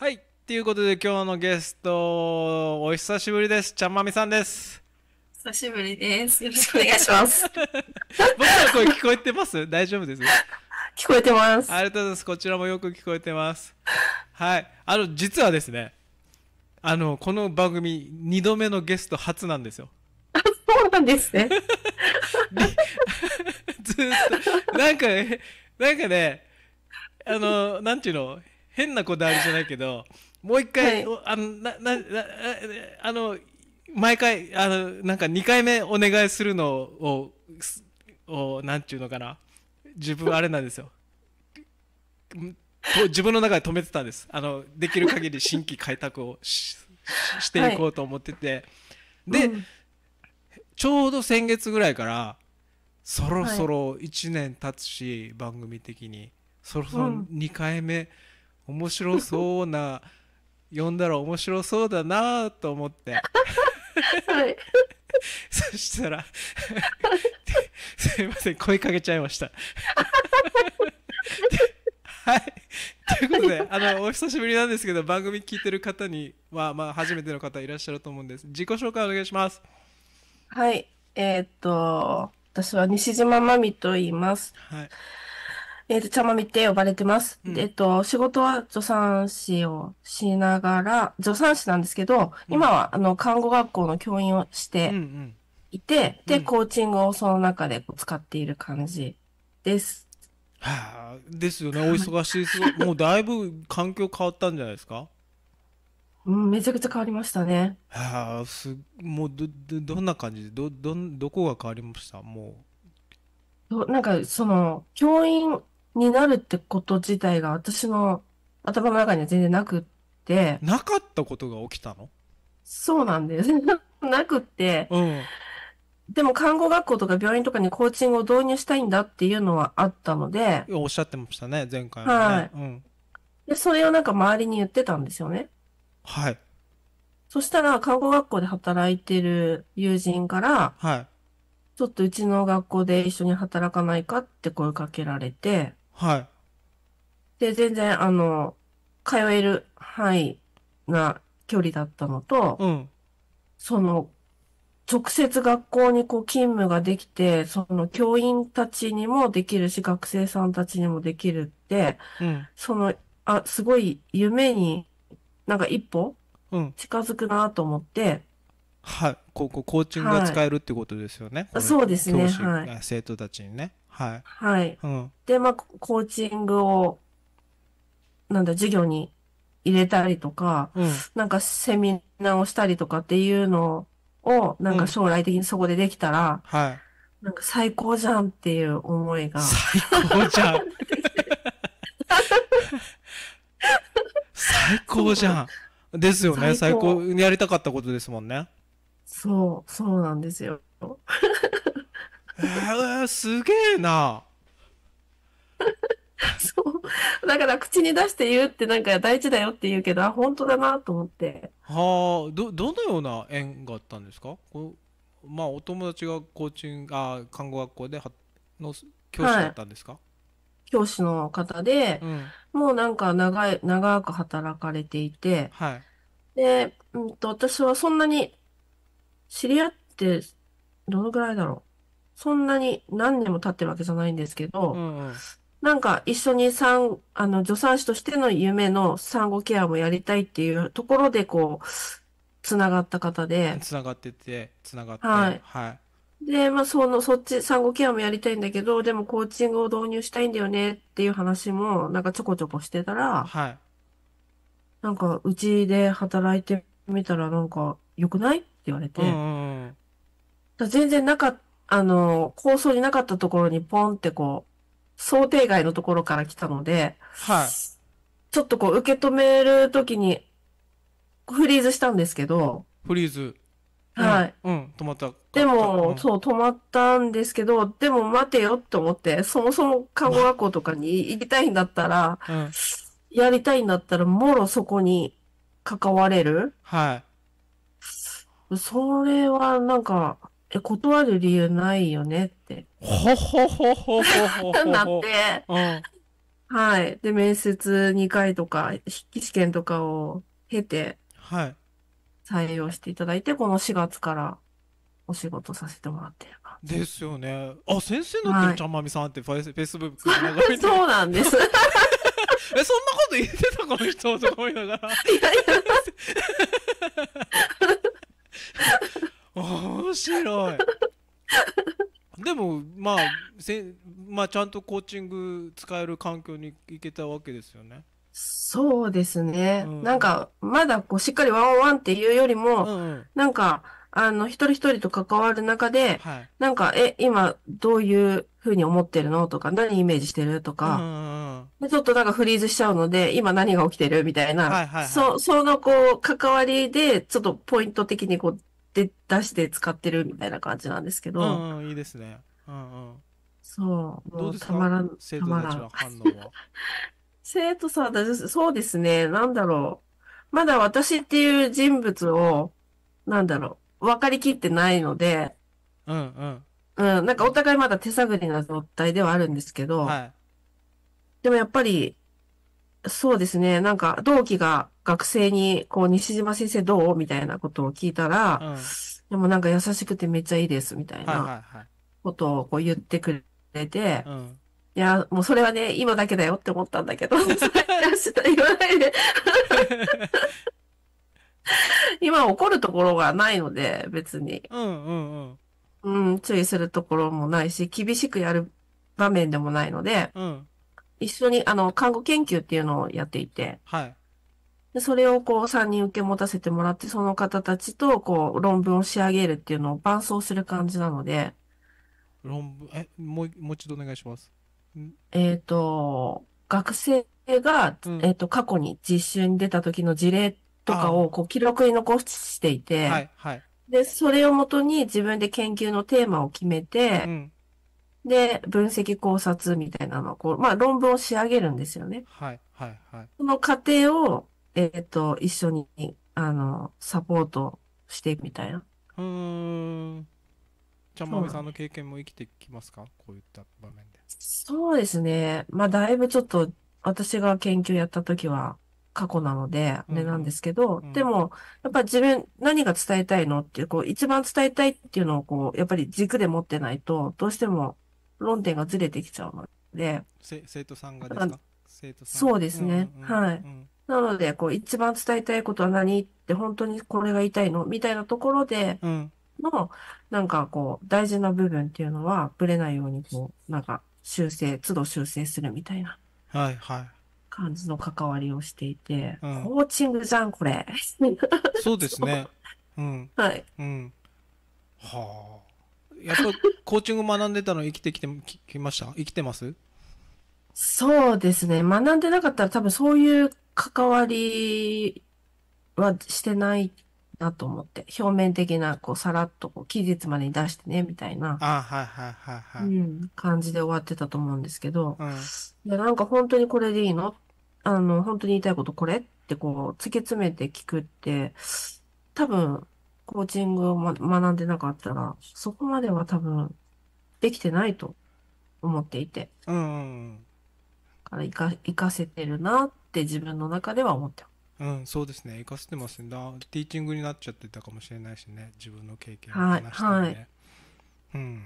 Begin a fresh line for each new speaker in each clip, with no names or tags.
はい。
ということで今日のゲスト、お久しぶりです。ちゃんまみさんです。
久しぶりです。よろしくお願いします。僕の声
聞こえてます大丈夫です 聞こえてます。ありがとうございます。こちらもよく聞こえてます。はい。あの、実はですね、あの、この番組、2度目のゲスト初なんですよ。
あ、そうなんですね。ずっ
と、なんかね、なんかね、あの、なんていうの変なこだわりじゃないけどもう一回、はい、あのなななあの毎回あのなんか2回目お願いするのををなんて言うのかな自分あれなんですよ自分の中で止めてたんですあのできる限り新規開拓をししていこうと思ってて、はい、で、うん、ちょうど先月ぐらいからそろそろ1年経つし、はい、番組的にそろそろ2回目、うん面白そうな読んだら面白そうだなと思って、はい、そしたらすいません声かけちゃいましたはいということであのお久しぶりなんですけど番組聞いてる方には、まあ、初めての方いらっしゃると思うんです自己紹介お願いします
はいえー、っと私は西島真美と言います、はいえっ、ー、と、ちゃまみって呼ばれてます。うん、えっと、仕事は助産師をしながら、助産師なんですけど、うん、今は、あの、看護学校の教員をしていて、うんうん、で、コーチングをその中で使っている感じです。
はあ、ですよね。お忙しいす。もうだいぶ環境変わったんじゃないですか
うん、めちゃくちゃ変わりましたね。
はあ、す、もうど、ど、どんな感じで、ど、ど、どこが変わりましたも
う。なんか、その、教員になるってこと自体が私の頭の中には全然なくって。なかっ
たことが起きたの
そうなんです。なくって、うん、でも看護学校とか病院とかにコーチングを導入したいんだっていうのはあったので。
おっしゃってましたね、前回も、ね、はい、うん、
で、それをなんか周りに言ってたんですよね。はい。そしたら、看護学校で働いてる友人から、はい。ちょっとうちの学校で一緒に働かないかって声かけられて、はい。で、全然、あの、通える範囲な距離だったのと、うん。その、直接学校にこう勤務ができて、その教員たちにもできるし、学生さんたちにもできるって、うん、その、あ、すごい夢に、なんか一歩、近づくなと思って、うん、
はい。こう、こう、コーチングが使えるってことですよね。はい、そうですね。はい。生徒たちにね。はい。
はい。うん、で、まあ、コーチングを、なんだ、授業に入れたりとか、うん、なんかセミナーをしたりとかっていうのを、なんか将来的にそこでできたら、うん、はい。なんか最高じゃんっていう思いが。最高じゃん。最高じゃ
ん。ですよね。最高にやりたかったことですもんね。
そう、そうなんですよ。えー、すげえな。そうだから口に出して言うってなんか大事だよって言うけどあ本当だなと思って
はあどどのような縁があったんですかこまあお友達がコーチンあ看護学校ではの教師だったん
ですか、はい、教師の方で、うん、もうなんか長い長く働かれていて、はい、で、うんと私はそんなに知り合ってどのぐらいだろうそんなに何年も経ってるわけじゃないんですけど、うんうん、なんか一緒に産、あの、助産師としての夢の産後ケアもやりたいっていうところで、こう、つながった方で。つ
ながってて、つながって。はい。は
い。で、まあ、その、そっち、産後ケアもやりたいんだけど、でもコーチングを導入したいんだよねっていう話も、なんかちょこちょこしてたら、はい。なんか、うちで働いてみたら、なんか、良くないって言われて、うんうんうん、全然なかったあの、構想になかったところにポンってこう、想定外のところから来たので、はい。ちょっとこう、受け止めるときに、フリーズしたんですけど、
フリーズ。はい。うん、うん、止まった。
でも、うん、そう、止まったんですけど、でも待てよって思って、そもそも看護学校とかに行きたいんだったら、うん、やりたいんだったら、もろそこに関われる。はい。それは、なんか、え、断る理由ないよねって。ほほほほほほなって、うん、はい。で、面接2回とか、筆記試験とかを経て、はい。採用していただいて、この4月からお仕事させてもらってる
感じ。ですよね。あ、先生のてるちゃんまみさんって、フェイスブック
そうなんです。え、そんなこと言ってたこの人と思いな
がら。いやいや。面
白いでもま
あせ、まあ、ちゃんとコーチング使える環境に行けたわけですよね。
そうですね。うん、なんか、まだこう、しっかりワンワンっていうよりも、うんうん、なんか、あの、一人一人と関わる中で、はい、なんか、え、今、どういうふうに思ってるのとか、何イメージしてるとか、うんうん、ちょっとなんかフリーズしちゃうので、今何が起きてるみたいな、はいはいはい、そ、そのこう、関わりで、ちょっとポイント的にこう、で出して使ってるみたいな感じなんですけど、うん
うん、いいですね。うんうん。
そう、もうたまらん、たまらん。生徒さんたち、そうですね、なんだろう。まだ私っていう人物を、なんだろう、分かりきってないので、うんうん。うん、なんかお互いまだ手探りな状態ではあるんですけど、はい、でもやっぱり、そうですね、なんか同期が学生に、こう、西島先生どうみたいなことを聞いたら、うん、でもなんか優しくてめっちゃいいです、みたいなことをこう言ってくれて、いや、もうそれはね、今だけだよって思ったんだけど、それ言わないで。今怒るところがないので、別に。うんうんうん。うん、注意するところもないし、厳しくやる場面でもないので、うん、一緒に、あの、看護研究っていうのをやっていて、はい。で、それをこう3人受け持たせてもらって、その方たちとこう論文を仕上げるっていうのを伴走する感じなので。
論文、え、もう、もう一度お願いします。
えっ、と、学生が、うん、えっ、と、過去に実習に出た時の事例とかをこう記録に残していて、はい、はい。で、それをもとに自分で研究のテーマを決めて、うん、で、分析考察みたいなのをこう、まあ論文を仕上げるんですよね。
はい、はい、はい。
その過程を、えっ、と、一緒に、あの、サポートしてみたいな。う
ん。じゃあ、まめさんの経験も生きてきますかこういった場面で。
そうですね。まあ、だいぶちょっと、私が研究やった時は過去なので、あれなんですけど、うんうん、でも、やっぱ自分何が伝えたいのっていう、こう、一番伝えたいっていうのをこう、やっぱり軸で持ってないと、どうしても論点がずれてきちゃうので。
生徒さんがですか生徒さんそうですね。うんうんうん、はい。
なので、こう、一番伝えたいことは何って本当にこれが言いたいのみたいなところでうん。の、なんかこう、大事な部分っていうのは、ぶれないように、こう、なんか、修正、都度修正するみたいなはいはい。感じの関わりをしていて、うんコーチングじゃん、これ。そうですね。うん。はい。うん。
はあ。やっぱ、コーチング学んでたの生きてきて、ききました生きてます
そうですね。学んでなかったら多分そういう関わりはしてないなと思って、表面的な、こう、さらっと、こう、期日までに出してね、みたいな、うん、感じで終わってたと思うんですけど、うんいや、なんか本当にこれでいいのあの、本当に言いたいことこれってこう、突き詰めて聞くって、多分、コーチングを、ま、学んでなかったら、そこまでは多分、できてないと思っていて、うんうんから、いか、かせてるなっって自分の中では思ってう
ん、そうですね。活かせてますね。ティーチングになっちゃってたかもしれないしね。自分の経験を話してね。はいはい、うん。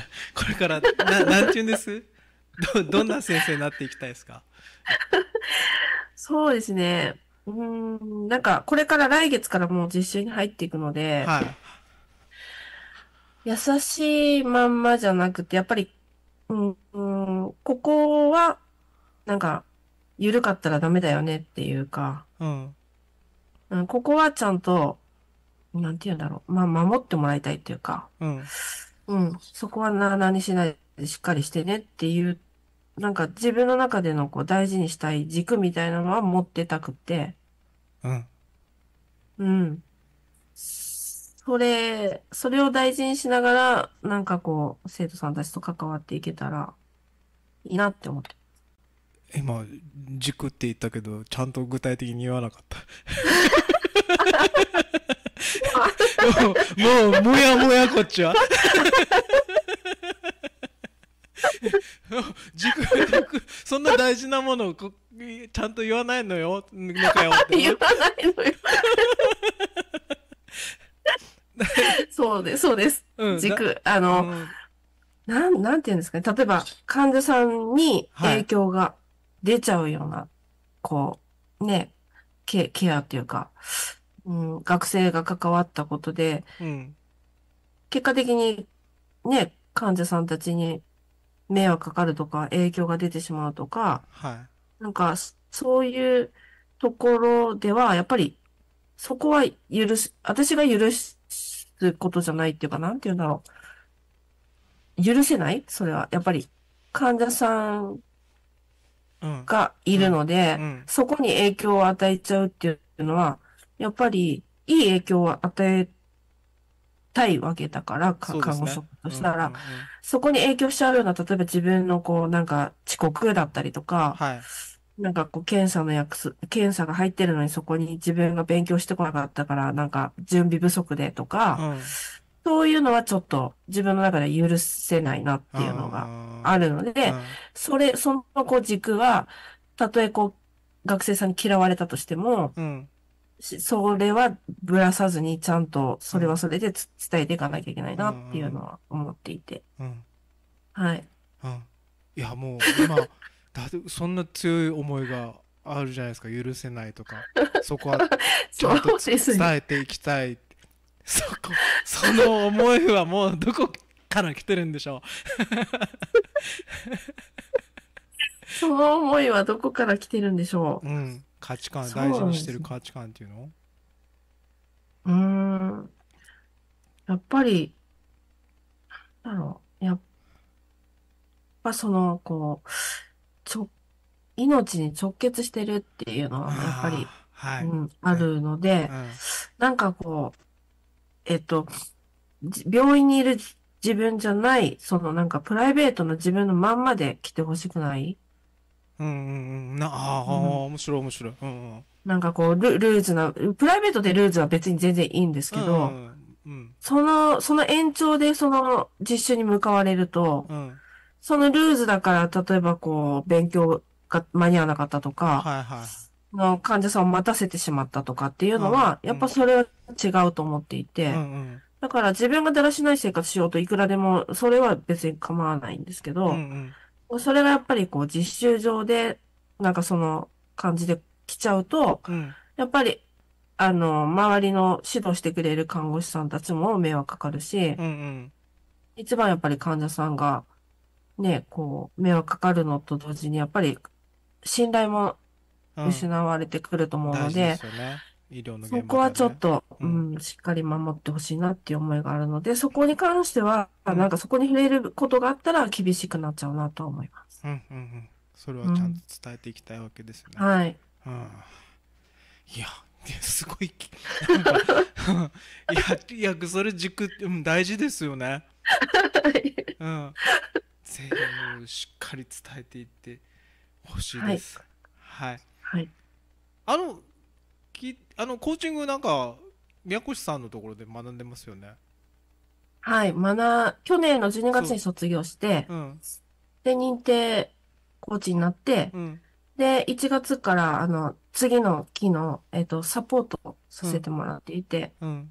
これからな何ちゅうんですどどんな先生になっていきたいですか
そうですね。うん、なんかこれから来月からもう実習に入っていくので、はい、優しいまんまじゃなくて、やっぱりうん、ここは、なんか、緩かったらダメだよねっていうか、うん。うん、ここはちゃんと、なんて言うんだろう。まあ、守ってもらいたいっていうか、うん。うん、そこはな、何しないでしっかりしてねっていう、なんか自分の中でのこう大事にしたい軸みたいなのは持ってたくて、うん。うん。それ、それを大事にしながら、なんかこう、生徒さんたちと関わっていけたらいいなって思って。
今、塾って言ったけど、ちゃんと具体的に言わなかった。もう、もう、もやもやこっちは。塾、塾、そんな大事なものをちゃんと言わないのよ、のかよって。言わな
いのよ。そうです、そうです。うん軸、あの、うんなん、なんて言うんですかね。例えば、患者さんに影響が出ちゃうような、こう、ね、ケケアっていうか、うん、学生が関わったことで、うん結果的に、ね、患者さんたちに迷惑かかるとか、影響が出てしまうとか、はなんか、そそういうところでは、やっぱり、そこは許し、私が許しうことじゃないっていうか、なんて言うんだろう。許せないそれは。やっぱり、患者さんがいるので、そこに影響を与えちゃうっていうのは、やっぱり、いい影響を与えたいわけだから、か看護師としたら、そこに影響しちゃうような、例えば自分のこう、なんか遅刻だったりとか、はい、なんかこう、検査の約す、検査が入ってるのにそこに自分が勉強してこなかったから、なんか準備不足でとか、そういうのはちょっと自分の中で許せないなっていうのがあるので、それ、そのこう軸は、たとえこう、学生さんに嫌われたとしても、それはぶらさずにちゃんとそれはそれで伝えていかなきゃいけないなっていうのは思っていて。はい。
うん。いや、もう今、だってそんな強い思いがあるじゃないですか許せないとか そこはちゃんと伝えていきたいそこその思いはもうどこから来てるんでしょう
その思いはどこから来てるんでしょう、うん、価値観、大事にしてる
価値観っていうの
うんやっぱりなんだろうやっぱそのこう命に直結してるっていうのはやっぱり、あるので、なんかこう、えっと、病院にいる自分じゃない、そのなんかプライベートの自分のまんまで来てほしくない
うんうんうん。なああ、ん、
面白い面白い。なんかこうル、ーズな、プライベートでルーズは別に全然いいんですけど、その、その延長でその実習に向かわれると、そのルーズだから、例えばこう、勉強が間に合わなかったとか、はいはい。の患者さんを待たせてしまったとかっていうのは、うん、やっぱそれは違うと思っていて、うんうんだから自分がだらしない生活しようといくらでも、それは別に構わないんですけど、うんうん、それがやっぱりこう実習上で、なんかその感じで来ちゃうと、うん、やっぱり、あの、周りの指導してくれる看護師さんたちも迷惑かかるし、うんうん、一番やっぱり患者さんがね、こう、迷惑かかるのと同時に、やっぱり、信頼も失われてくると思うので、
うそこ
はちょっと、うん、しっかり守ってほしいなっていう思いがあるので、そこに関しては、うん、なんかそこに触れることがあったら厳しくなっちゃうなと思いま
す。うんうんうん。それはちゃんと伝えていきたいわけですね。はい。うん。いや、すごい、いや、いや、それ軸、うん、大事ですよね。うん。ぜひしっかり伝えていってほしいです。はい、はい、あのきあのコーチングなんか宮越さんのところで学んでますよね。
はい、学去年の12月に卒業して、うん、で認定コーチになって、うん、で1月からあの次の期の、えーと、サポートさせてもらっていて、うん、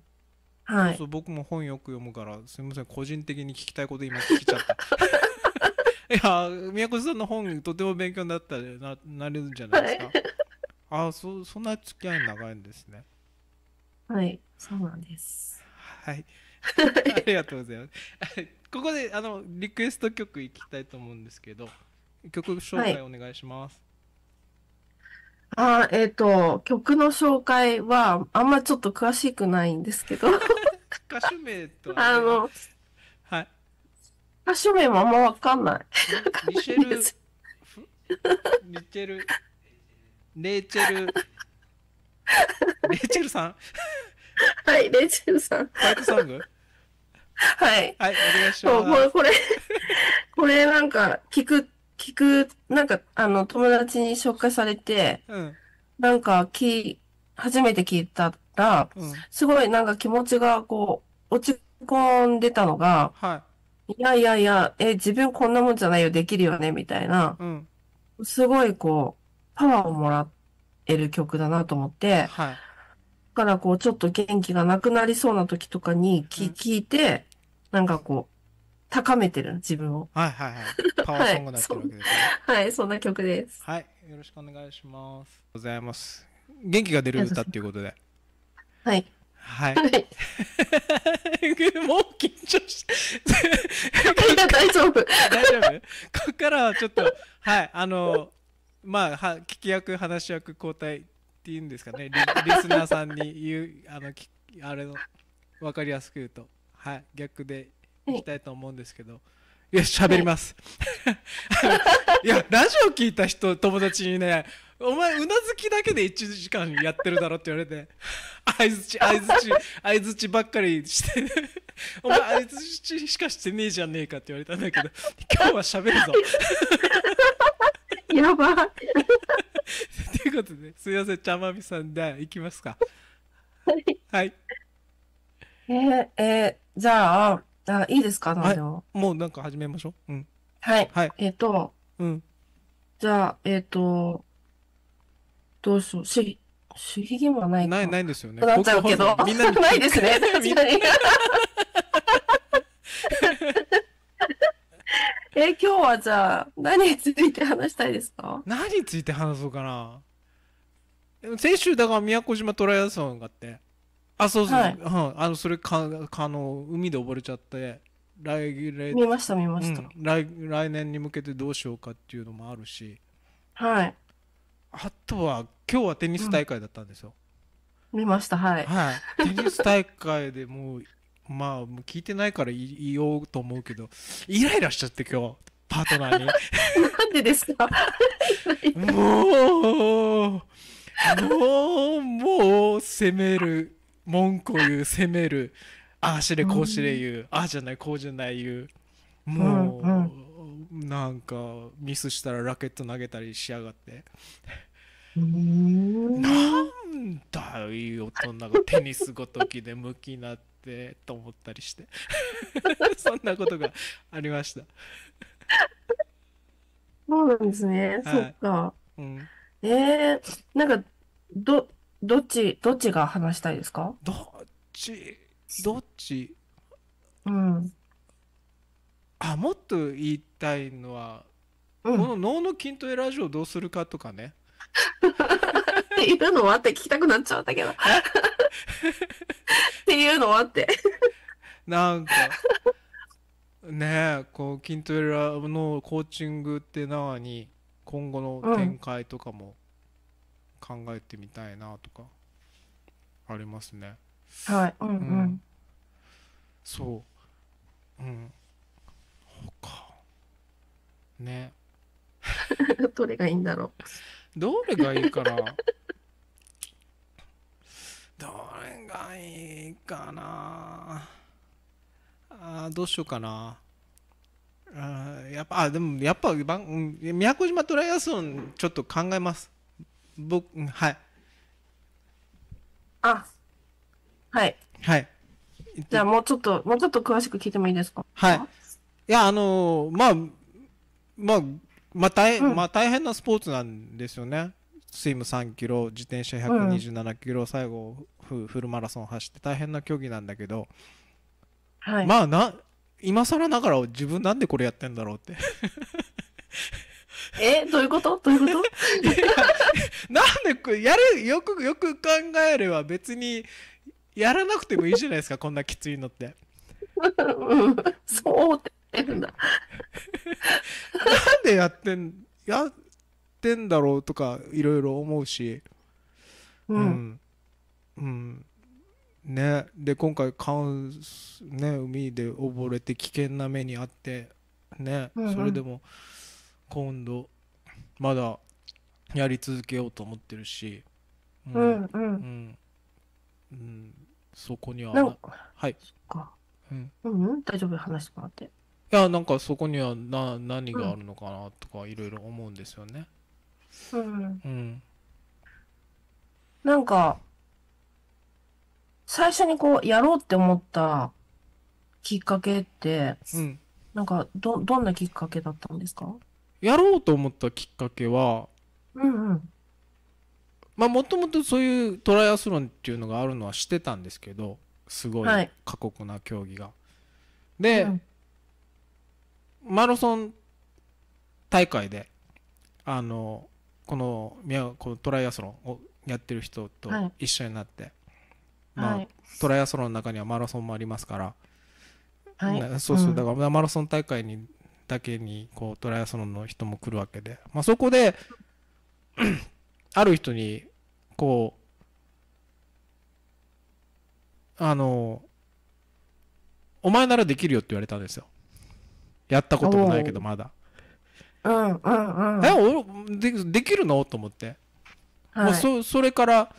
はい、そうそう僕も本よく読むからすみません個人的に聞きたいこと今聞きちゃった。いや宮古さんの本とても勉強になったななれるんじゃないですか、はい、ああそそんな付き合い長いんですね
はいそうなんで
すはい ありがとうございますここであのリクエスト曲いきたいと思うんですけど曲紹介お願いします、
はい、あえっ、ー、と曲の紹介はあんまちょっと詳しくないんですけど歌手名とあの歌手名もあんまわかんない。ミシェル、ミチェル、レイチェル、レイチェルさんはい、レイチェルさん。ファイトソングはい。はい、お願いします。こまれ、す。これ、これなんか、聞く、聞く、なんか、あの、友達に紹介されて、うん、なんか、き、初めて聞いたら、うん、すごいなんか気持ちがこう、落ち込んでたのが、はいやいやいや、え、自分こんなもんじゃないよ、できるよね、みたいな、うん。すごいこう、パワーをもらえる曲だなと思って、はい。だからこう、ちょっと元気がなくなりそうな時とかに聞、うん、聞いて、なんかこう、高めてる、自分を。はいはいはい。パワーソングにってわけですねはい。はい、そんな曲です。はい。
よろしくお願いします。ございます。元気が出る歌っていうことで。はい。はい。はい。もう緊張して。大丈夫。大丈夫。ここからはちょっと、はい、あの、まあ、は、聞き役、話し役、交代っていうんですかね。リリスナーさんに言う、あの、きあれの、わかりやすく言うと、はい、逆でいきたいと思うんですけど。いや、喋ります。いや、ラジオ聞いた人、友達にね、お前うなずきだけで1時間やってるだろって言われて相づち相づち相づちばっかりしてお前相づちしかしてねえじゃねえかって言われたんだけど今日は喋るぞ
やばというこ
とで、すいません、ちゃまみさんで、いきますか。
はい。はい。えー、えー、じゃあ、あ、いいですか、なんでも、はい。もうなんか始めましょう。うん。はい。はい。えっ、と、うん。じゃあ、えっ、ー、と、どうしよう。守守秘義務はないかない、ないんですよね。なっちゃうけど。みんなないですね。確かに。え、今日はじゃあ、何について話したいですか
何について話そうかな。先週、だから宮古島トライアスロンがあって。あ、そうそう。はいうん、あの、それか、かの、海で溺れちゃって、来、来、見ました、見ました。うん来、来年に向けてどうしようかっていうのもあるし。
はい。あと
は今日はテニス大会だったんですよ、
うん、見ましたはい、は
い、テニス大会でもうまあ聞いてないから言おうと思うけどイライラしちゃって今日パートナ
ーになんでですか
もうもうもう攻める文句を言う攻めるああしれこうしれ言う、うん、ああじゃないこうじゃない言うもう、うんうんなんかミスしたらラケット投げたりしやがってなんだよいい大人がテニスごときで向きになってと思ったりして そんなことがありました
そうなんですね、はい、そっか、うん、えー、なんかどどっちどっちが話したいですかどっち
どっちうんもっと言いたいのは、うん、この脳の筋トレラジオどうするかとかね。
っ ていうのはあって聞きたくなっちゃうんだけど。っていうのはあって。
なんかねえこう筋トレラのコーチングってなに今後の展開とかも考えてみたいなとかありますね。はい、うん、うん、そう、うん、
ね どれがいいんだろう
どれがいいかな どれがいいかなあどうしようかなあやっぱあでもやっぱ宮古島トライアスロンちょっと考えます
僕はいあはいはいじゃあもうちょっともうちょっと詳しく聞いてもいいですかはいいやあのー、まあ
まあ、まあ大まあ、大変なスポーツなんですよね。スイム3キロ自転車127キロ、最後フルマラソン走って大変な競技なんだけど、はい、まあな今更ながら自分なんでこれやってんだろうって
えどういうことどういうこと
なんでやるよくよく考えれば別にやらなくてもいいじゃないですかこんなきついのって。うん、そうっててるんだなんでやってんやってんだろうとかいろいろ思うしうん、うん、うん、ねで今回川ね海で溺れて危険な目にあってね、うんうん、それでも今度まだやり続けようと思ってるし、うん、うんうん、うん、そこにははい、
うん、うん、大丈夫話してもらって。
やなんかそこにはな何があるのかなとかいろいろ思うんですよね。うん、うん、
なんか最初にこうやろうって思ったきっかけって、うん、なんかどどんなきっかけだったんですか
やろうと思ったきっかけは、うんうん、まあもともとそういうトライアスロンっていうのがあるのはしてたんですけどすごい過酷な競技が。はい、で、うんマラソン大会であのこのこのトライアスロンをやってる人と一緒になって、はい、まあ、はい、トライアスロンの中にはマラソンもありますから、
はい、そうそう、うん、だ
からマラソン大会にだけにこうトライアスロンの人も来るわけで、まあ、そこである人にこうあのお前ならできるよって言われたんですよ。やったこともないけど、まだ。うんうんうん。え、俺、でできるのと思って。はい、もうそそれから、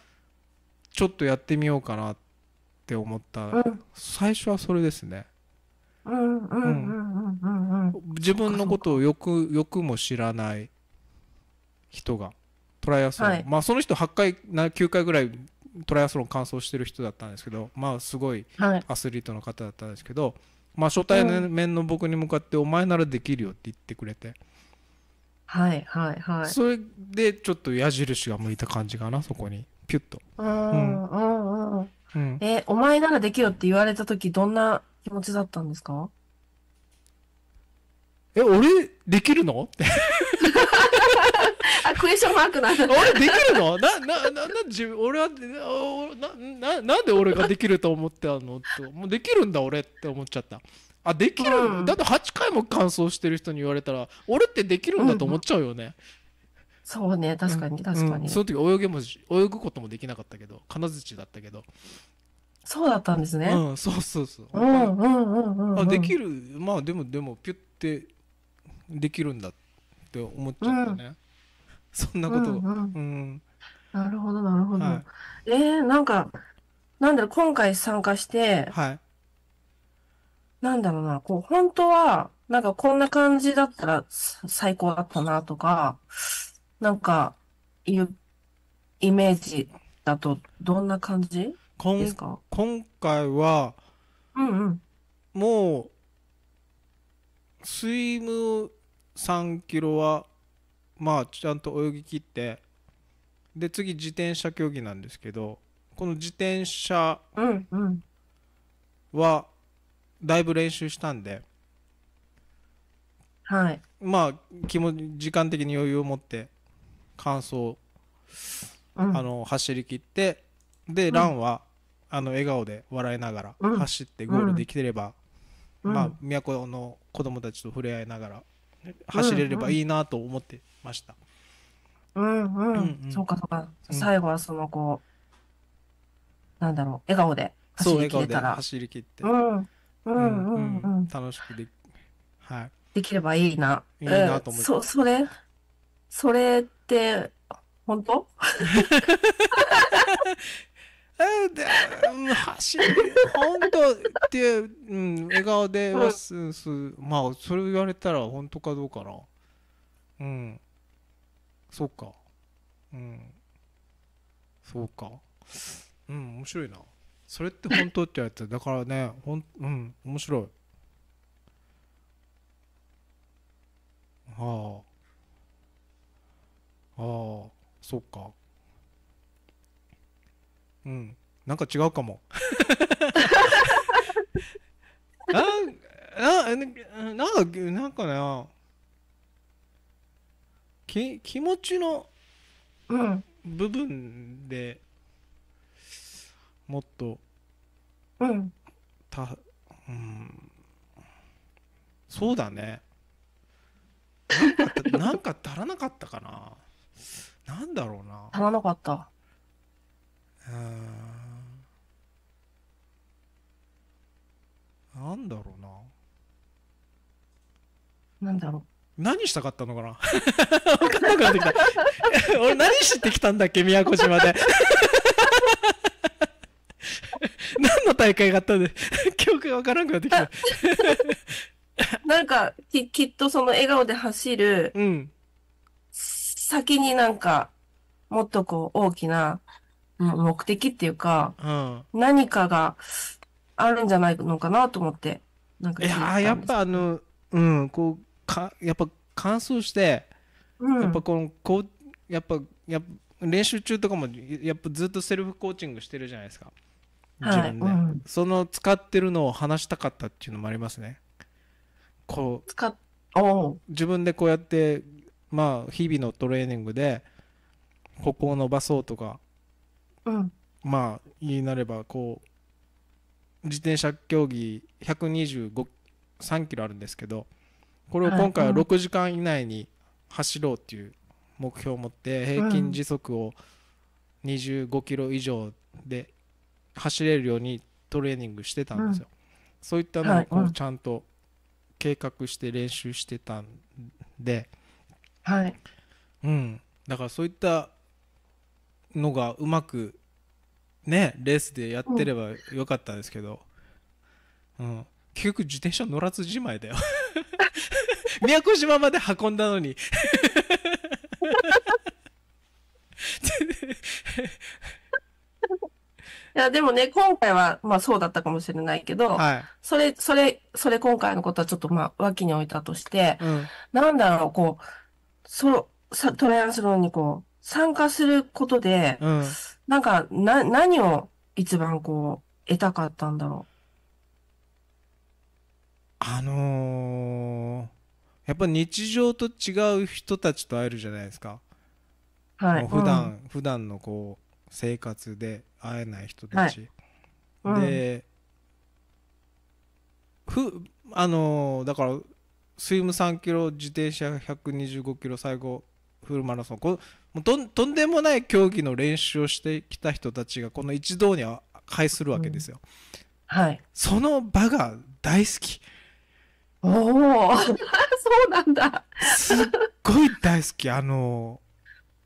ちょっとやってみようかなって思った、うん、最初はそれですね。
自分のこ
とをよくよくも知らない人がトライアスロン、はい、まあその人8回9回ぐらいトライアスロン完走してる人だったんですけどまあすごいアスリートの方だったんですけど、はいまあ、初対面の僕に向かって「お前ならできるよ」って言ってくれて、
はいはいはいそれ
でちょっと矢印が向いた感じかなそこにピュッとうんうん
うんうんうんえお前ならできるよって言われた時どんな気持ちだったんですかえ俺
できるのって
クエスチョンマークなん俺できるのな、
な、な、な、自分、俺は、な、な、なんで俺ができると思ってたのと、もうできるんだ俺って思っちゃった。あ、できる、うん、だって8回も乾燥してる人に言われたら、俺ってできるんだと思っちゃうよね。うん、
そうね、確かに、確かに、うん、その時
泳げも、泳ぐこともできなかったけど、金槌だったけど。
そうだったんですね。うん、そうそうそう。うんうんうんうん、うん、あ。でき
る、まあでもでも、ピュってできるんだって思っちゃったね。うんそんなことな
るほど、なるほど。はい、えー、なんか、なんだろう、今回参加して、はい。なんだろうな、こう、本当は、なんかこんな感じだったら最高だったなとか、なんか、いう、イメージだと、どんな感じですか
今回は、
うんうん。もう、スイム
3キロはまあちゃんと泳ぎ切ってで次自転車競技なんですけどこの自転車はだいぶ練習したんで、はい、まあ気も時間的に余裕を持って完走、うん、あの走り切ってで、ランはあの笑顔で笑いながら走ってゴールできてれば、まあ都の子供たちと触れ合いながら
走れればいい
なと思ってました。
うんうん。うんうん、そうかそうか。うん、最後はそのこう、なんだろう、笑顔で走り切れたら。走り
切って。うん。う
んうんうん。
楽しくではい。
できればいいな。いいなと思って、えー。そ、それ、それって、本当 で、走り本
当っていう、うん、笑顔で、うん、まあ、それ言われたら本当かどうかな。うん。そうかうんそうかうん面白いなそれって本当ってやつだからねほんうん面白いはあああそっかうんなんか違うかもああ ななんかなんかねき気持ちの部分でもっとうんた、うん、そうだね なんか足らなかったかななんだろうな足らなかっ
たうん
なんだろうななんだろう何したかったのかな
分かんなくなってきた
俺何してきたんだっけ宮古島で 何の大会があったん
で記憶が分からなくなってきたなんかききっとその笑顔で走る、うん、先になんかもっとこう大きな目的っていうか、うん、何かがあるんじゃないのかなと思ってなんか
いややっぱあのうんこうかやっぱ乾燥して、うん、やっぱこのこうやっぱや練習中とかもやっぱずっとセルフコーチングしてるじゃないですか自分で、はいうん、その使ってるのを話したかったっていうのもありますねこう使自分でこうやってまあ日々のトレーニングでここを伸ばそうとか、うん、まあ言いなればこう自転車競技125 3キロあるんですけど、これを今回は6時間以内に走ろうっていう目標を持って平均時速を25キロ以上で走れるようにトレーニングしてたんですよ。うん、そういったのをこうちゃんと計画して練習してたんで、はい、うん、だからそういったのがうまくねレースでやってればよかったんですけど、うん、結局自転車乗らずじまいだよ 宮古
島まで運んだのに。いや、でもね、今回は、まあそうだったかもしれないけど、はい、それ、それ、それ今回のことはちょっとまあ脇に置いたとして、うん、なんだろう、こう、そさトライアンスローにこう、参加することで、うん、なんか、な、何を一番こう、得たかったんだろ
う。あのー、やっぱ日常と違う人たちと会えるじゃないですか、はい、普段、うん、普段のこう生活で会えない人たち、はい、で、うん、ふあのー、だからスイム3キロ自転車125キロ最後フルマラソンこもうととんでもない競技の練習をしてきた人たちがこの一堂に会するわけですよ、うん、はいその場が大好きおお そうなんだ。すっごい大好き。あの、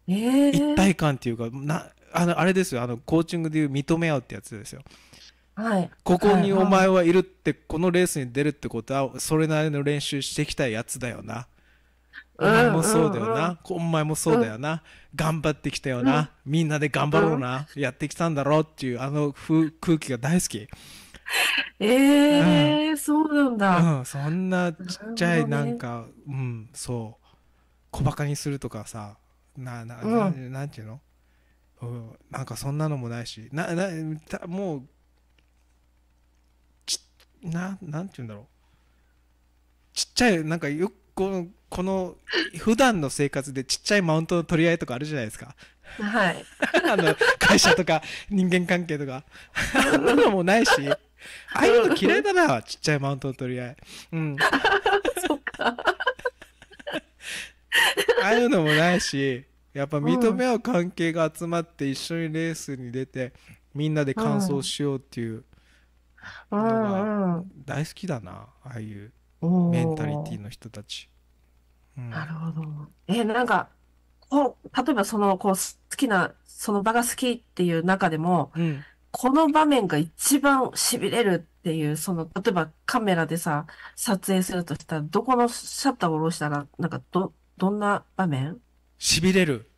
えー、一体
感っていうか、な、あの、あれですよ。あの、コーチングでいう認め合うってやつですよ。
はい、ここにお前
はいるって、はいはい、このレースに出るってことはそれなりの練習してきたやつだよな。お前もそうだよな、うんうん、お前もそうだよな、うん、頑張ってきたよな、みんなで頑張ろうな、やってきたんだろうっていうあの空気が大好き。え えー、そうなんだ。うん、そんなちっちゃいなんか、ね、うん、そう。小バカにするとかさ、な、な、な、うん、なんていうの、うん、なんかそんなのもないし、な、な、たもう、ち、な、なんていうんだろう。ちっちゃい、なんかよく、この、この、普段の生活でちっちゃいマウントの取り合いとかあるじゃないですか。はい。あの、会社とか人間関係とか。あんなのもないし。ああいうの嫌いだな、ちっちゃいマウントの取り合い。うん。そっか。ああいうのもないし、やっぱ認め合う関係が集まって一緒にレースに出て、みんなで完走しようっていう
のが
大好きだな、ああいうメンタリティの人たち。うん、
なるほど。え、なんか、こう、例えばその、こう、好きな、その場が好きっていう中でも、うん、この場面が一番痺れるっていう、その、例えばカメラでさ、撮影するとしたら、どこのシャッターを下ろしたら、なんかど、どんな場面痺れる。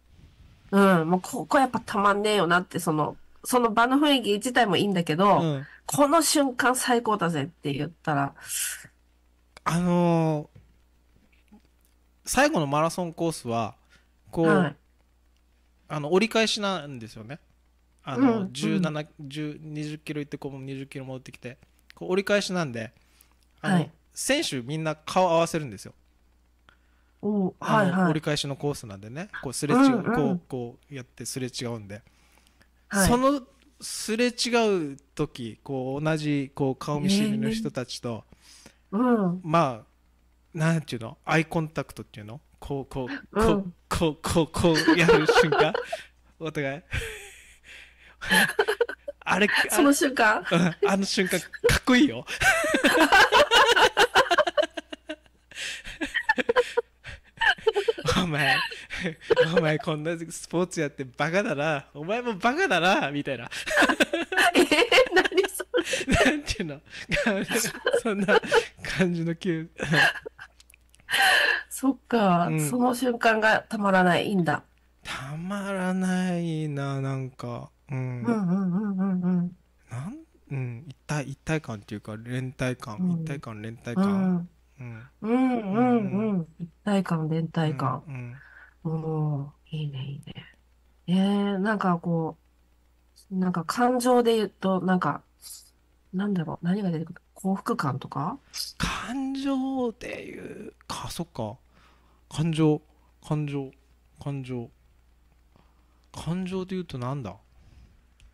うん、もうここやっぱたまんねえよなって、その、その場の雰囲気自体もいいんだけど、うん、この瞬間最高だぜって言ったら。あの
ー、最後のマラソンコースは、こう、はい、あの、折り返しなんですよね。あの、うん、17、20キロ行ってこう20キロ戻ってきて、こう折り返しなんで、あの、はい、選手みんな顔合わせるんですよ。はいはい、折り返しのコースなんでね、こうすれ違う、こうこうやってすれ違うんで、はい、そのすれ違う時、こう同じこう顔見知りの人たちと、えー、うん、まあなんていうの、アイコンタクトっていうの、こうこうこう、うん、こうこうこうやる瞬間、お互い。あれ、その瞬間、うん、あの瞬間、かっこいいよ。お前、お前こんなスポーツやってバカだな、お前もバカだな、みたいな。えー、何それなんていうのそんな感じの急。
そっか、うん、その瞬間がたまらない、いいんだ。たまらない
な、なんか。うん、うんうん
うんうんうんん
うん一体一体感っていうか連帯感、うん、一体感連帯感、うんうん、
うんうんうん一体感連帯感、うんうん、いいねいいねえー、なんかこうなんか感情で言うとなんかなんだろう何が出てくる幸福感とか
感情で言うかそっか感情感情感情感情で言うとなんだ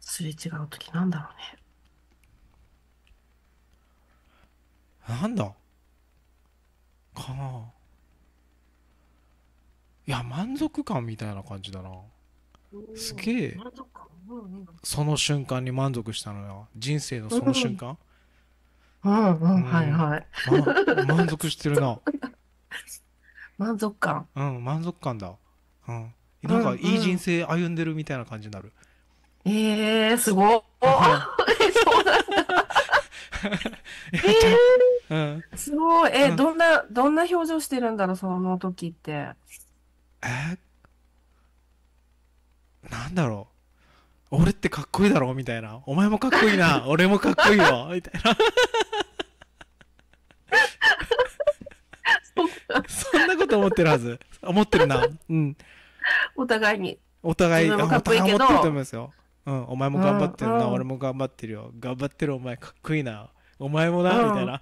すれ違う時なんだろうねなんだかないや満足感みたいな感じだなすげえその瞬間に満足したのよ人生のその瞬間
うんうん、うん、はいはい、
ま、満足してるな 満足感うん満足感だうんなんかいい人生歩んでるみたいな感じになる、うん
ええー、すごっ。
え えー、うん、
すごい。え、どんな、どんな表情してるんだろう、その時って。え
なんだろう。俺ってかっこいいだろみたいな。お前もかっこいいな。俺もかっこいいわ。み
たいな。そんな
こと思ってるはず。思ってるな。うん。
お互いに。お互い、いお互い思ってると思います
よ。うんお前も頑張ってるな俺も頑張ってるよ頑張ってるお前かっこいいな
お前もなみたいな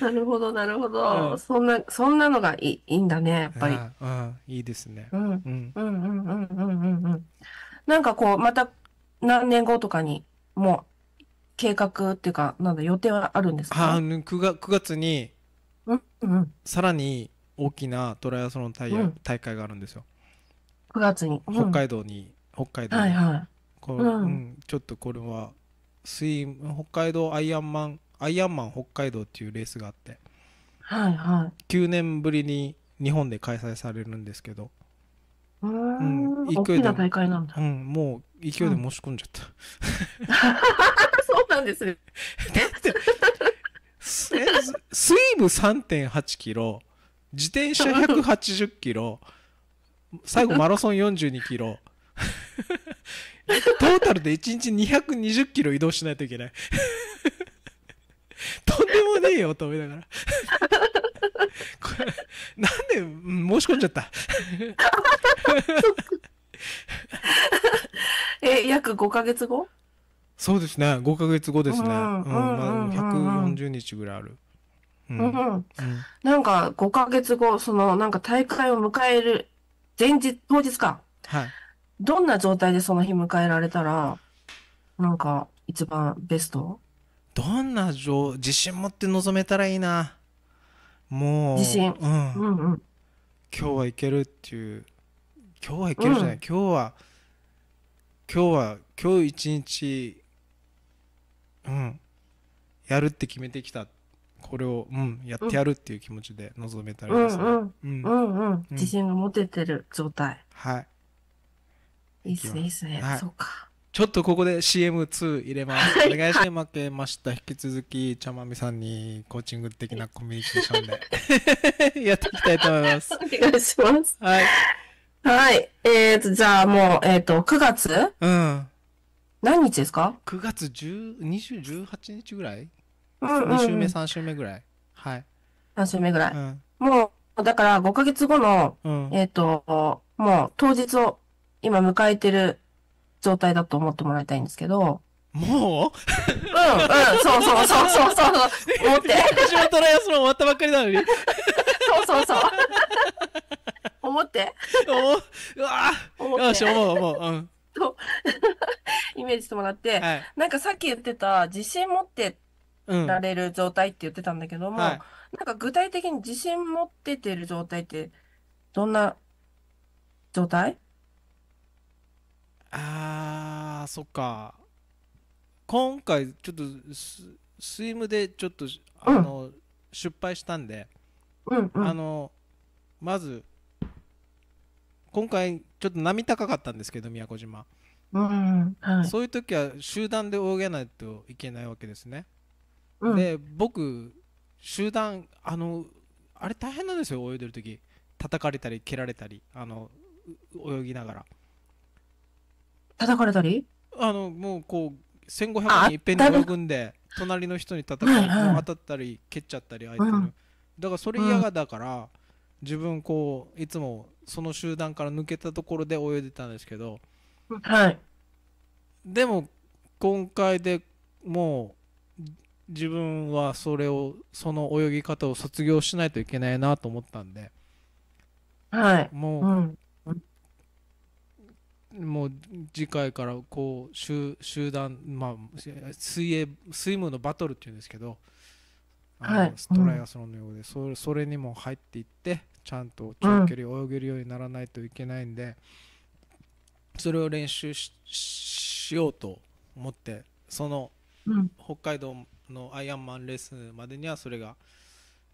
なるほどなるほど、そんなそんなのがいいいいんだねやっぱり
うんいいですねうんうんうん
うんうんうんうんなんかこうまた何年後とかにもう計画っていうかなんだ予定はあるんですかあ
9, 月月に、
うんうん、
さらに大きなトライアスロン大,、うん、大会があるんですよ。9月に、北海道に北海道に、はいはいこうん、ちょっとこれはスイ北海道アイアンマンアイアンマン北海道っていうレースがあって、はいはい、9年ぶりに日本で開催されるんですけど
うん、勢いで大きな大会なん
だ、うん、もう勢いで申し込んじゃった、う
ん、そうなんですね
スイム三点八キロ自転車180キロ、最後マラソン42キロ、トータルで1日220キロ移動しないといけない。とんでもねえよと思いながらこれなんで、申し込んじゃった
え約5か月後
そうですね5か月後ですね、うんま
あ、140
日ぐらいあるうん。うん、
なんか、5ヶ月後、その、なんか大会を迎える、前日、当日か。はい。どんな状態でその日迎えられたら、なんか、一番ベスト
どんな状、自信持って臨めたらいいな。
もう。自信。うん。うんうん。
今日はいけるっていう。今日はいけるじゃない、うん、今日は、今日は、今日一日、うん。やるって決めてきたっこれを、うん、やってやるっていう気持ちで臨めたらいいですね。うんう
ん。自信が持ててる状態。はい。いいっすね、いいっすね。そうか。
ちょっとここで CM2 入れます。お願いして負けました。引き続き、ちゃまみさんにコーチング的なコミュニケーションで やっていきたいと思います。お願いし
ます。はい。はい。えっ、ー、と、じゃあもう、えっ、ー、と、9月うん。何日ですか ?9 月10、20、18日ぐらい
うんうん、2週目3
週目ぐらいはい3週目ぐらい、うん、もうだから5か月後の、うん、えっ、ー、ともう当日を今迎えてる状態だと思ってもらいたいんですけどもううんうんそうそうそうそうそう思って私もトライアスロン終わったばっかりなのにそうそうそう思っておうわ思ってよし思う思ううんとイメージしてもらって、はい、なんかさっき言ってた自信持ってっうんられる状態って言ってたんだけども、はい。なんか具体的に自信持っててる状態ってどんな状態
あー、そっか。今回、ちょっとス、スイムでちょっと、うあん、の、失敗したんで、うん、うあの、まず、今回、ちょっと波高かったんですけど、宮古島。
うん、
はい。そういう時は集団で泳げないといけないわけですね。うん、で僕集団あのあれ大変なんですよ泳いでる時叩かれたり蹴られたりあの泳ぎながら
叩かれたりあのも
うこう1500人いっぺんに泳ぐんで隣の人に叩かれ、当たったり蹴っちゃったり相手の、うん、だからそれ嫌がだから、うん、自分こういつもその集団から抜けたところで泳いでたんですけど、はい、でも今回でもう自分はそれをその泳ぎ方を卒業しないといけないなと思ったんで、
はい、もう、うん
もう次回からこう集集団、まあ、水泳スイムのバトルっていうんですけど、はい、ストライアスロンのようで、うん、それそれにも入っていってちゃんと長距離泳げるようにならないといけないんで、うん、それを練習しようと思ってその、北海道のアイアンマンレースまでにはそれが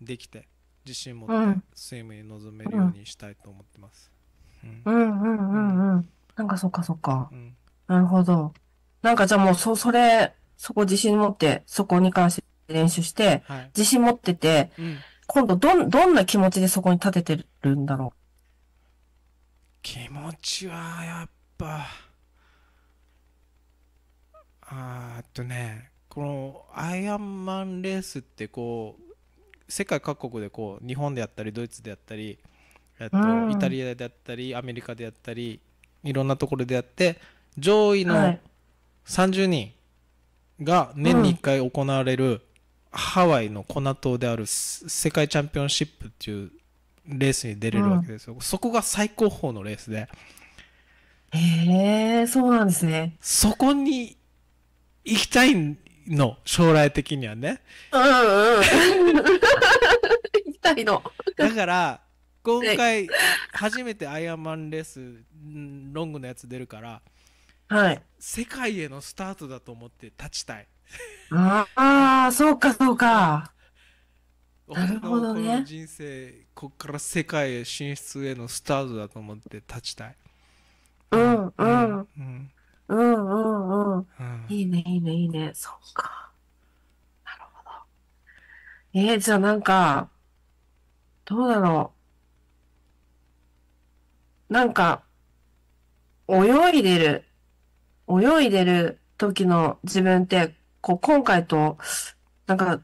できて自信持ってスイムに臨めるようにしたいと思ってます。
うん、うん、うんうんうんなんかそっかそっか。うん、なるほど。なんかじゃあもうそ、それ、そこ自信持って、そこに関して練習して、はい、自信持ってて、うん、今度どん、どんな気持ちでそこに立ててるんだろう
気持ちはやっぱ、あーっとね、このアイアンマンレースってこう世界各国でこう日本であったりドイツであったり、えっと、イタリアであったりアメリカであったりいろんなところであって上位の30人が年に1回行われるハワイのコナ島である世界チャンピオンシップっていうレースに出れるわけですよ、そこが最高峰のレースで
へえそうなんですね
そこに行きたいんの将来的にはねうんう
ん行きたいの
だから今回初めてアイアンマンレースロングのやつ出るからはい世界へのスタートだと思って立ちたい
ああそうかそうかなるほどね人生
こっから世界へ進出へのスタートだと思って立ちたい
うんうん、うん、うんうんうんうん。いいね、いいね、いいね。そっか。なるほど。えー、じゃあなんか、どうだろう。なんか、泳いでる、泳いでる時の自分って、こう、今回と、なんか、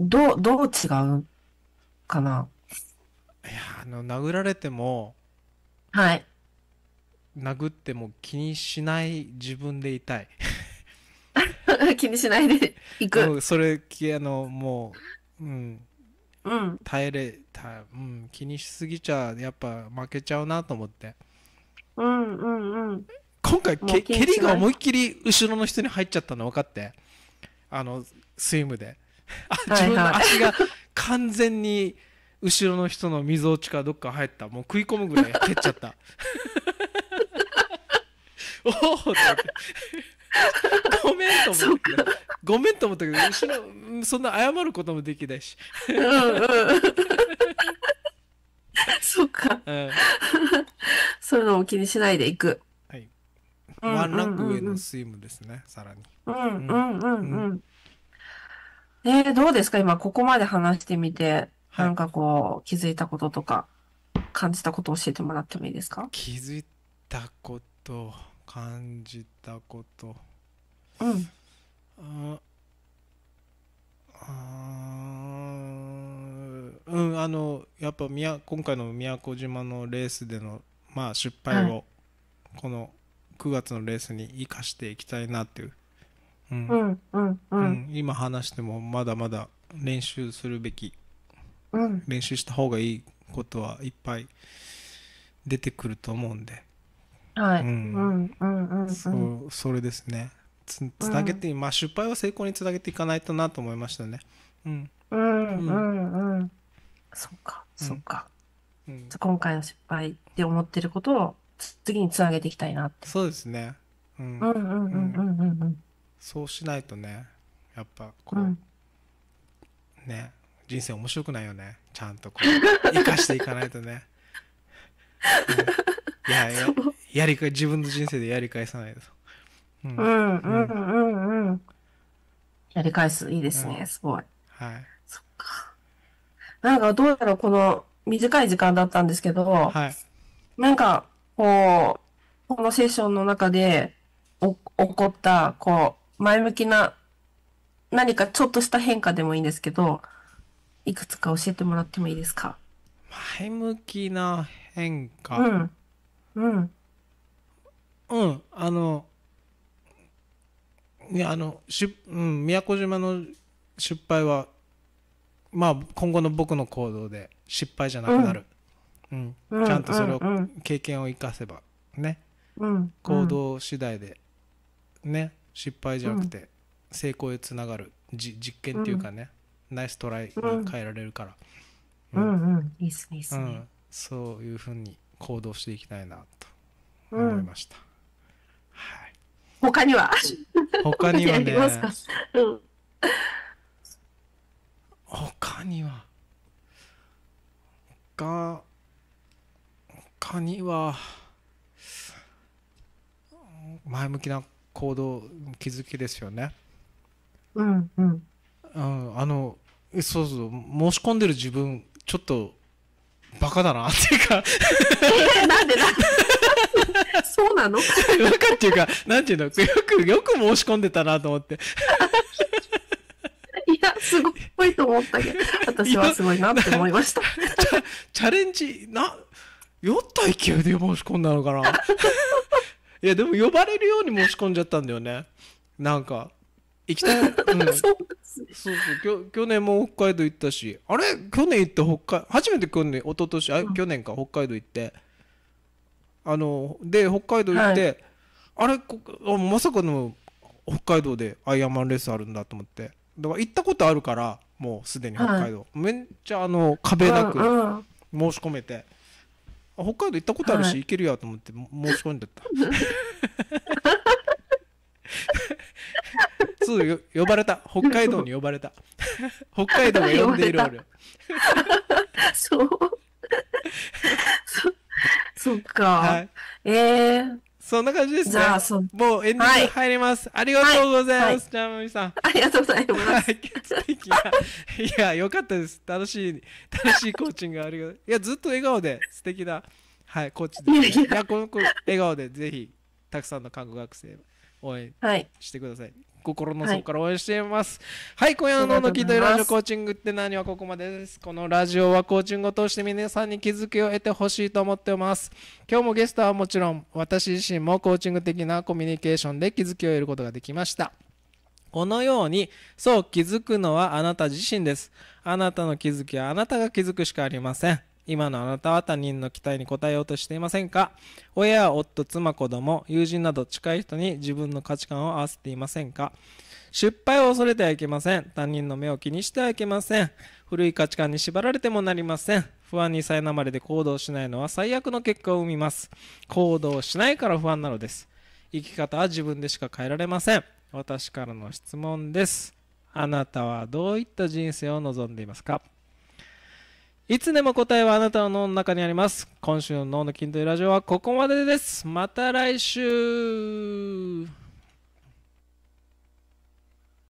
どう、どう違うかな。
いや、あの、殴られても、はい。殴っても気にしない自分でいたい
気にしないでいく
それあのもううん、うん、耐えれた、うん、気にしすぎちゃやっぱ負けちゃうなと思ってうんうんうん今回け蹴りが思いっきり後ろの人に入っちゃったの分かってあのスイムで
自分の足が
完全に後ろの人の溝落ちかどっか入ったもう食い込むぐらい蹴っちゃった おおってごめんと思ったけどごめんと思ったけど後ろそんな謝ることもできないしうんうんそうか、うん、
そういうのも気にしないでいくはいワンランク上
のスイムですね、さらに
うんうんうんうん、うんえー、どうですか今ここまで話してみて、はい、なんかこう気づいたこととか感じたこと教えてもらってもいいですか気
づいたこと感じたことうんあうんあのやっぱ宮今回の宮古島のレースでの、まあ、失敗を、この9月のレースに生かしていきたいなっていう、うんうん、今話してもまだまだ練習するべき、うん、練習した方がいいことはいっぱい出てくると思うんで、
はい。うんうんうんそう
それですねつつなげて、まあ失敗は成功につなげていかないとなと思いましたねうん
うんうんうん。そうか、そうか。うんじゃ今回の失敗って思ってることを次につなげていきたいなって。そうですねうん、うんうんうんうんうんうん。
そうしないとねやっぱこう、うんね人生面白くないよねちゃんとこう生かしていかないとね、うんいやいやうやり返自分の人生でやり返さないと。うん、うんうん
うんうん。やり返す、いいですね、うん、すごい。はい。そっか。なんかどうやらこの短い時間だったんですけど、はい。なんか、こう、このセッションの中でお起こった、こう、前向きな、何かちょっとした変化でもいいんですけど、いくつか教えてもらってもいいですか
前向きな変化。うん。
うん。うんあ
のいやあのし、うん、宮古島の失敗はまあ今後の僕の行動で失敗じゃなくなる、うん、うん、ちゃんとそれを、うんうん、経験を生かせばね、行動次第でね失敗じゃなくて成功へつながるじ実験っていうかね、ナイストライに変えられるから、うんうんいいっすねいいっすね、そういうふうに行動していきたいな
と思いました、他には他にはね。うん。
他には。他、他には、前向きな行動、気づきですよね。
うんうん。
うん、あの、そうそう、申し込んでる自分、ちょっと、バカだなっていうか
なんでなんで そうなの
なんかっていうか、なんていうの、よく、よく申し込んでたなと思って。いや、すごいと思ったけど、私はすごいなって思いました。チャレンジ、な、酔った勢いで申し込んだのかないや、でも呼ばれるように申し込んじゃったんだよね。なんか。行きたい、うん、そうそうそう去年も北海道行ったしあれ去年行って北海初めて去年一昨年あ、うん、去年か北海道行ってあので北海道行って、はい、あれこまさかの北海道でアイアンマンレースあるんだと思ってだから行ったことあるからもうすでに北海道、はい、めっちゃあの壁なく申し込めて、うん、北海道行ったことあるし、はい、行けるやと思って申し込んでたつ 呼ばれた北海道に呼ばれた
北海道が呼んでいる俺 そう そっか。はい、ええー、そんな感じですね。じゃあ、そもうエンディ
ング入ります。はい、ありがとうございます。じゃあ、まみさん。ありがとうございます。いや、よかったです。楽しい、楽しいコーチングありがとう。いや、ずっと笑顔で素敵な、はい、コーチです、ね。いやいや、この子、笑顔でぜひ、たくさんの看護学生応援してください。はい心の底から応援しています。はい、はい、今夜ののきとラジオコーチングって何はここまでです。このラジオはコーチングを通して皆さんに気づきを得てほしいと思ってます。今日もゲストはもちろん、私自身もコーチング的なコミュニケーションで気づきを得ることができました。このように、そう気づくのはあなた自身です。あなたの気づきはあなたが気づくしかありません。今のあなたは他人の期待に応えようとしていませんか親、夫、妻、子供、友人など近い人に自分の価値観を合わせていませんか失敗を恐れてはいけません。他人の目を気にしてはいけません。古い価値観に縛られてもなりません。不安に苛まれて行動しないのは最悪の結果を生みます。行動しないから不安なのです。生き方は自分でしか変えられません。私からの質問です。あなたはどういった人生を望んでいますかいつでも答えはあなたの脳の中にあります。今週の脳の筋トレラジオはここまでです。また来週